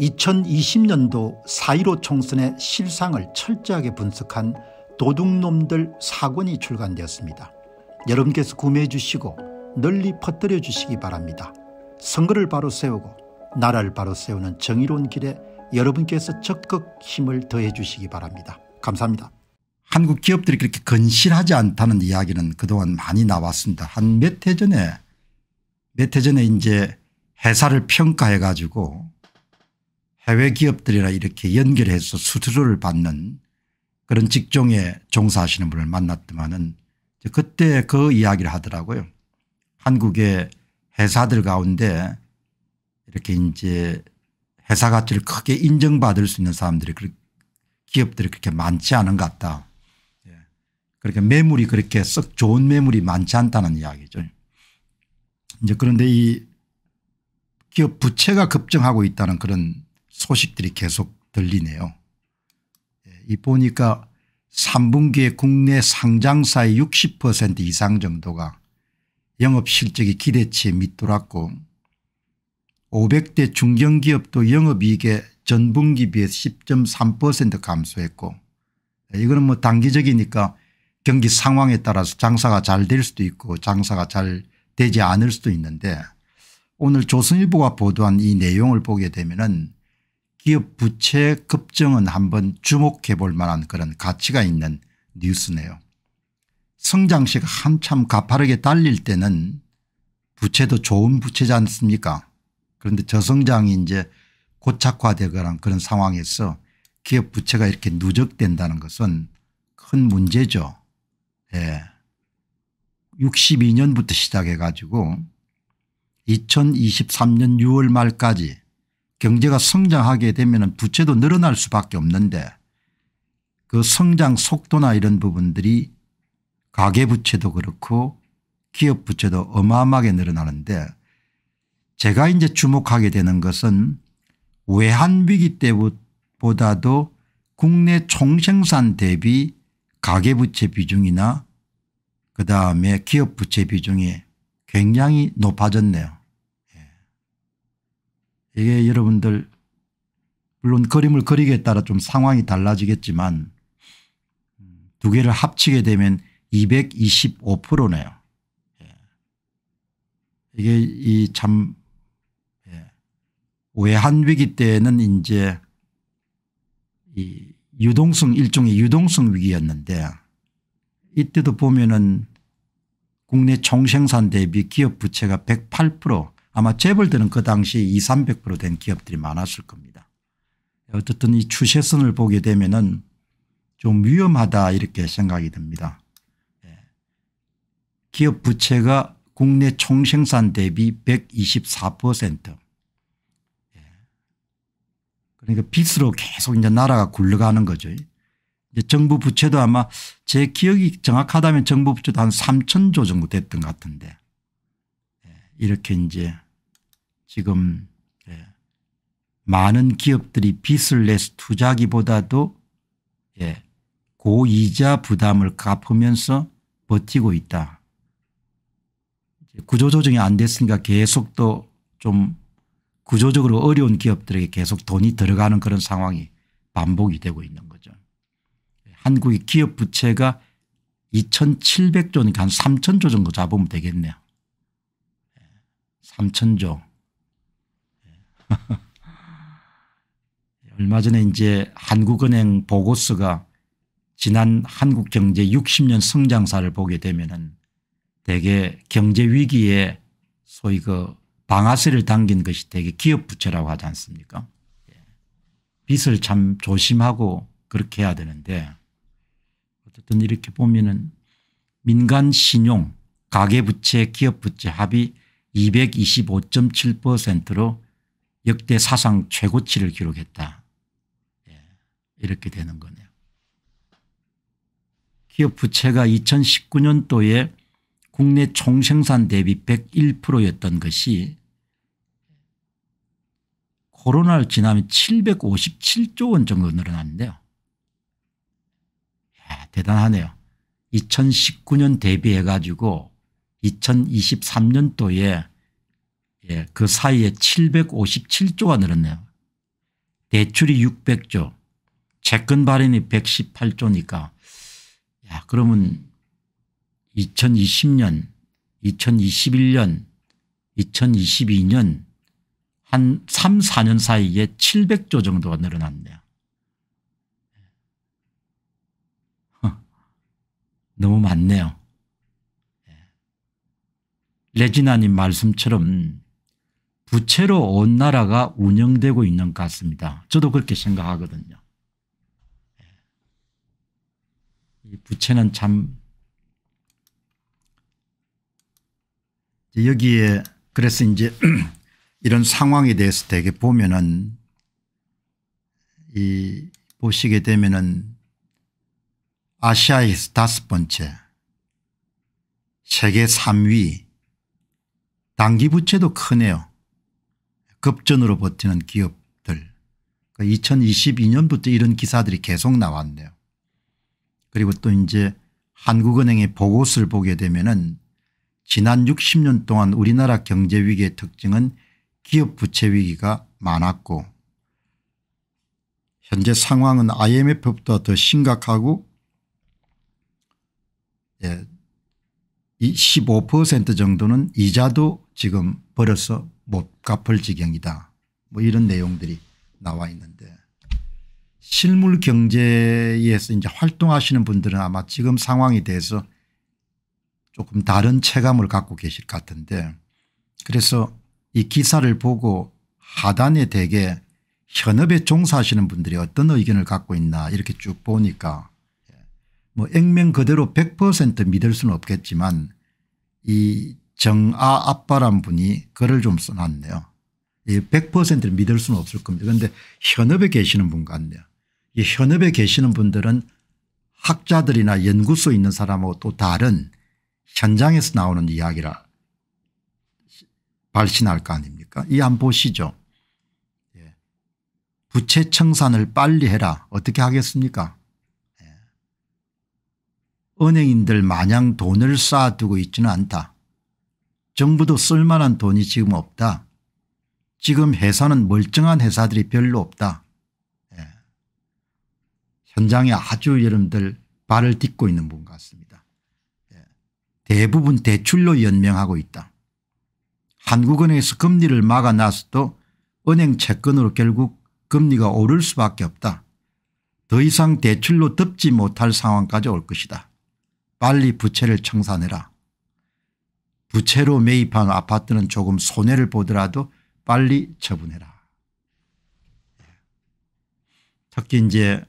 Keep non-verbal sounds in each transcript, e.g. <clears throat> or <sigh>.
2020년도 4.15 총선의 실상을 철저하게 분석한 도둑놈들 사권이 출간되었습니다. 여러분께서 구매해 주시고 널리 퍼뜨려 주시기 바랍니다. 선거를 바로 세우고 나라를 바로 세우는 정의로운 길에 여러분께서 적극 힘을 더해 주시기 바랍니다. 감사합니다. 한국 기업들이 그렇게 건실하지 않다는 이야기는 그동안 많이 나왔습니다. 한 몇 해 전에 몇 해 전에 이제 회사를 평가해 가지고 해외 기업들이나 이렇게 연결해서 수수료를 받는 그런 직종에 종사하시는 분을 만났더만은 그때 그 이야기를 하더라고요. 한국의 회사들 가운데 이렇게 이제 회사 가치를 크게 인정받을 수 있는 사람들이 기업들이 그렇게 많지 않은 것 같다. 예. 그렇게 그러니까 매물이 그렇게 썩 좋은 매물이 많지 않다는 이야기죠. 이제 그런데 이 기업 부채가 급증하고 있다는 그런 소식들이 계속 들리네요. 예, 이 보니까 3분기에 국내 상장사의 60% 이상 정도가 영업실적이 기대치에 밑돌았고 500대 중견기업도 영업이익에 전분기 비해 10.3% 감소했고 예, 이거는 뭐 단기적이니까 경기 상황에 따라서 장사가 잘 될 수도 있고 장사가 잘 되지 않을 수도 있는데 오늘 조선일보가 보도한 이 내용을 보게 되면 은 기업 부채 급증은 한번 주목해 볼 만한 그런 가치가 있는 뉴스네요. 성장가 한참 가파르게 달릴 때는 부채도 좋은 부채지 않습니까 그런데 저성장이 이제 고착화되거나 그런 상황에서 기업 부채가 이렇게 누적된다는 것은 큰 문제죠. 예. 62년부터 시작해 가지고 2023년 6월 말까지 경제가 성장하게 되면 부채도 늘어날 수밖에 없는데 그 성장 속도나 이런 부분들이 가계부채도 그렇고 기업부채도 어마어마하게 늘어나는데 제가 이제 주목하게 되는 것은 외환위기 때보다도 국내 총생산 대비 가계부채 비중이나 그다음에 기업부채 비중이 굉장히 높아졌네요. 이게 여러분들 물론 그림을 그리기에 따라 좀 상황이 달라지겠지만 두 개를 합치게 되면 225%네요. 예. 이게 이참 외환 예. 위기 때는 이제 이 유동성 일종의 유동성 위기였는데 이때도 보면은 국내 총생산 대비 기업 부채가 108% 아마 재벌들은 그 당시 에 2, 300%된 기업들이 많았을 겁니다. 어쨌든 이 추세선을 보게 되면은 좀 위험하다 이렇게 생각이 듭니다. 예. 기업 부채가 국내 총생산 대비 124% 예. 그러니까 빚으로 계속 이제 나라가 굴러가는 거죠. 정부 부채도 아마 제 기억이 정확하다면 정부 부채도 한 3천조 정도 됐던 것 같은데 예. 이렇게 이제 지금 예, 많은 기업들이 빚을 내서 투자기보다도 예, 고이자 부담을 갚으면서 버티고 있다. 구조조정이 안 됐으니까 계속 또 좀 구조적으로 어려운 기업들에게 계속 돈이 들어가는 그런 상황이 반복이 되고 있는 거죠. 한국의 기업 부채가 2,700조니까 한 3,000조 정도 잡으면 되겠네요. 3,000조. 얼마 전에 이제 한국은행 보고서가 지난 한국 경제 60년 성장사를 보게 되면은 대개 경제 위기에 소위 그 방아쇠를 당긴 것이 대개 기업 부채라고 하지 않습니까? 예. 빚을 참 조심하고 그렇게 해야 되는데 어쨌든 이렇게 보면은 민간 신용 가계 부채 기업 부채 합이 225.7%로 역대 사상 최고치를 기록했다. 이렇게 되는 거네요. 기업 부채가 2019년도에 국내 총생산 대비 101%였던 것이 코로나를 지나면 757조 원 정도 늘어났는데요. 야, 대단하네요. 2019년 대비해 가지고 2023년도에 예, 그 사이에 757조가 늘었네요. 대출이 600조 채권 발행이 118조니까 야 그러면 2020년 2021년 2022년 한 3, 4년 사이에 700조 정도가 늘어났네요. 예. 너무 많네요. 예. 레지나님 말씀처럼 부채로 온 나라가 운영되고 있는 것 같습니다. 저도 그렇게 생각하거든요. 이 부채는 참 여기에 그래서 이제 <clears throat> 이런 상황에 대해서 되게 보면은 이 보시게 되면은 아시아에서 다섯 번째 세계 3위 단기 부채도 크네요. 급전으로 버티는 기업들 2022년부터 그러니까 이런 기사들이 계속 나왔네요. 그리고 또 이제 한국은행의 보고서를 보게 되면은 지난 60년 동안 우리나라 경제 위기의 특징은 기업 부채 위기가 많았고 현재 상황은 IMF보다 더 심각하고 예, 15% 정도는 이자도 지금 벌어서 못 갚을 지경이다. 뭐 이런 내용들이 나와 있는데 실물 경제에서 이제 활동하시는 분들은 아마 지금 상황에 대해서 조금 다른 체감을 갖고 계실 것 같은데 그래서 이 기사를 보고 하단에 대개 현업에 종사하시는 분들이 어떤 의견을 갖고 있나 이렇게 쭉 보니까 예, 뭐 액면 그대로 100% 믿을 수는 없겠지만 이 정아 아빠란 분이 글을 좀 써놨네요. 100%를 믿을 수는 없을 겁니다. 그런데 현업에 계시는 분 같네요. 이 현업에 계시는 분들은 학자들이나 연구소에 있는 사람하고 또 다른 현장에서 나오는 이야기라 발신할 거 아닙니까 이 안 보시죠 예. 부채 청산을 빨리 해라 어떻게 하겠습니까 예. 은행인들 마냥 돈을 쌓아두고 있지는 않다 정부도 쓸만한 돈이 지금 없다 지금 회사는 멀쩡한 회사들이 별로 없다 현장에 아주 여러분들 발을 딛고 있는 분 같습니다. 예. 대부분 대출로 연명하고 있다. 한국은행에서 금리를 막아놨어도 은행 채권으로 결국 금리가 오를 수밖에 없다. 더 이상 대출로 덮지 못할 상황까지 올 것이다. 빨리 부채를 청산해라. 부채로 매입한 아파트는 조금 손해를 보더라도 빨리 처분해라. 예. 특히 이제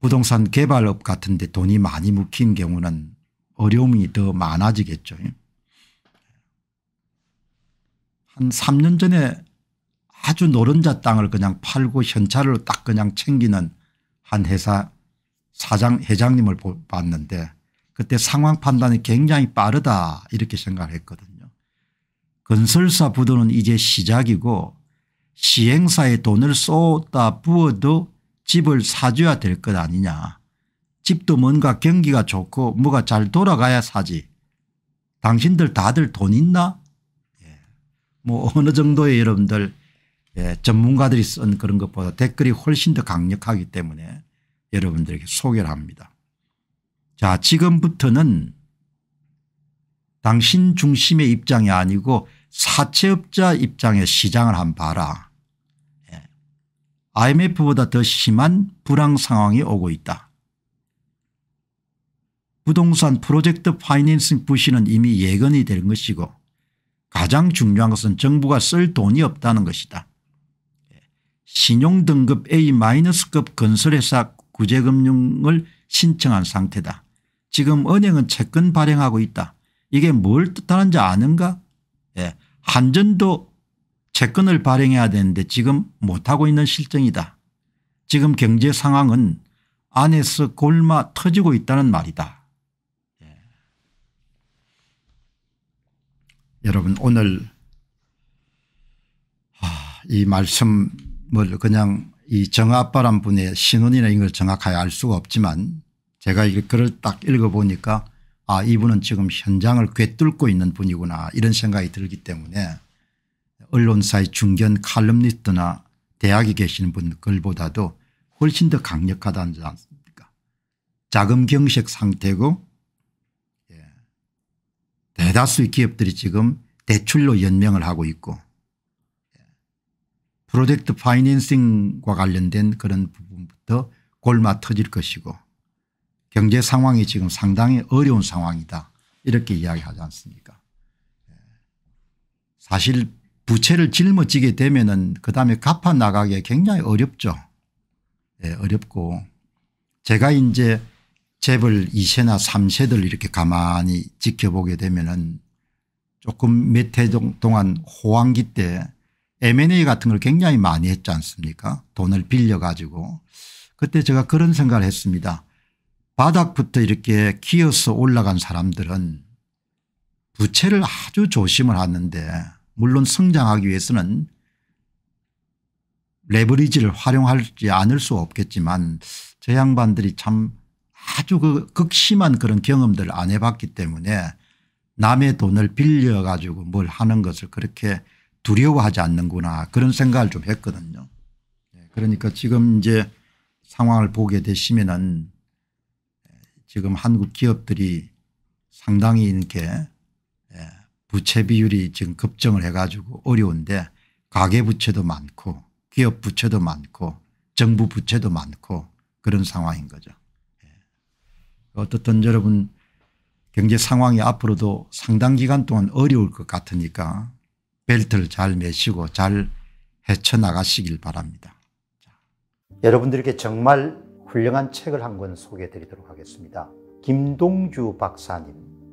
부동산 개발업 같은 데 돈이 많이 묵힌 경우는 어려움이 더 많아지겠죠. 한 3년 전에 아주 노른자 땅을 그냥 팔고 현찰을 딱 그냥 챙기는 한 회사 사장 회장님을 봤는데 그때 상황 판단이 굉장히 빠르다 이렇게 생각을 했거든요. 건설사 부도는 이제 시작이고 시행사에 돈을 쏟다 부어도 집을 사줘야 될 것 아니냐. 집도 뭔가 경기가 좋고 뭐가 잘 돌아가야 사지. 당신들 다들 돈 있나? 예. 뭐 어느 정도의 여러분들 예. 전문가들이 쓴 그런 것보다 댓글이 훨씬 더 강력하기 때문에 여러분들에게 소개를 합니다. 자 지금부터는 당신 중심의 입장이 아니고 사채업자 입장의 시장을 한번 봐라. IMF보다 더 심한 불황 상황이 오고 있다. 부동산 프로젝트 파이낸싱 부시는 이미 예견이 된 것이고 가장 중요한 것은 정부가 쓸 돈이 없다는 것이다. 신용등급 A-급 건설회사 구제금융을 신청한 상태다. 지금 은행은 채권 발행하고 있다. 이게 뭘 뜻하는지 아는가? 예. 한전도 채권을 발행해야 되는데 지금 못하고 있는 실정이다. 지금 경제 상황은 안에서 골마 터지고 있다는 말이다. 예. 여러분 오늘 이 말씀을 그냥 이 정아빠란 분의 신원이나 이걸 정확하게 알 수가 없지만 제가 글을 딱 읽어보니까 아 이분은 지금 현장을 꿰뚫고 있는 분이구나 이런 생각이 들기 때문에 언론사의 중견 칼럼니스트나 대학에 계시는 분들보다도 훨씬 더 강력하다는 줄 않습니까 자금 경색 상태고 예. 대다수의 기업들이 지금 대출로 연명을 하고 있고 예. 프로젝트 파이낸싱과 관련된 그런 부분부터 골마 터질 것이고 경제 상황이 지금 상당히 어려운 상황이다 이렇게 이야기하지 않습니까 예. 사실 부채를 짊어지게 되면은 그 다음에 갚아 나가기 굉장히 어렵죠. 예, 어렵고 제가 이제 재벌 2세나 3세들 이렇게 가만히 지켜보게 되면은 조금 몇 해 동안 호황기 때 M&A 같은 걸 굉장히 많이 했지 않습니까 돈을 빌려 가지고 그때 제가 그런 생각을 했습니다. 바닥부터 이렇게 기어서 올라간 사람들은 부채를 아주 조심을 하는데 물론 성장하기 위해서는 레버리지를 활용하지 않을 수 없겠지만 저 양반들이 참 아주 그 극심한 그런 경험들을 안 해봤기 때문에 남의 돈을 빌려 가지고 뭘 하는 것을 그렇게 두려워하지 않는구나 그런 생각을 좀 했거든요. 네, 그러니까 지금 이제 상황을 보게 되시면은 지금 한국 기업들이 상당히 이렇게 부채 비율이 지금 급증을 해가지고 어려운데 가계 부채도 많고 기업 부채도 많고 정부 부채도 많고 그런 상황인 거죠. 예. 어떻든 여러분 경제 상황이 앞으로도 상당 기간 동안 어려울 것 같으니까 벨트를 잘 매시고 잘 헤쳐나가시길 바랍니다. 여러분들에게 정말 훌륭한 책을 한 권 소개해 드리도록 하겠습니다. 김동주 박사님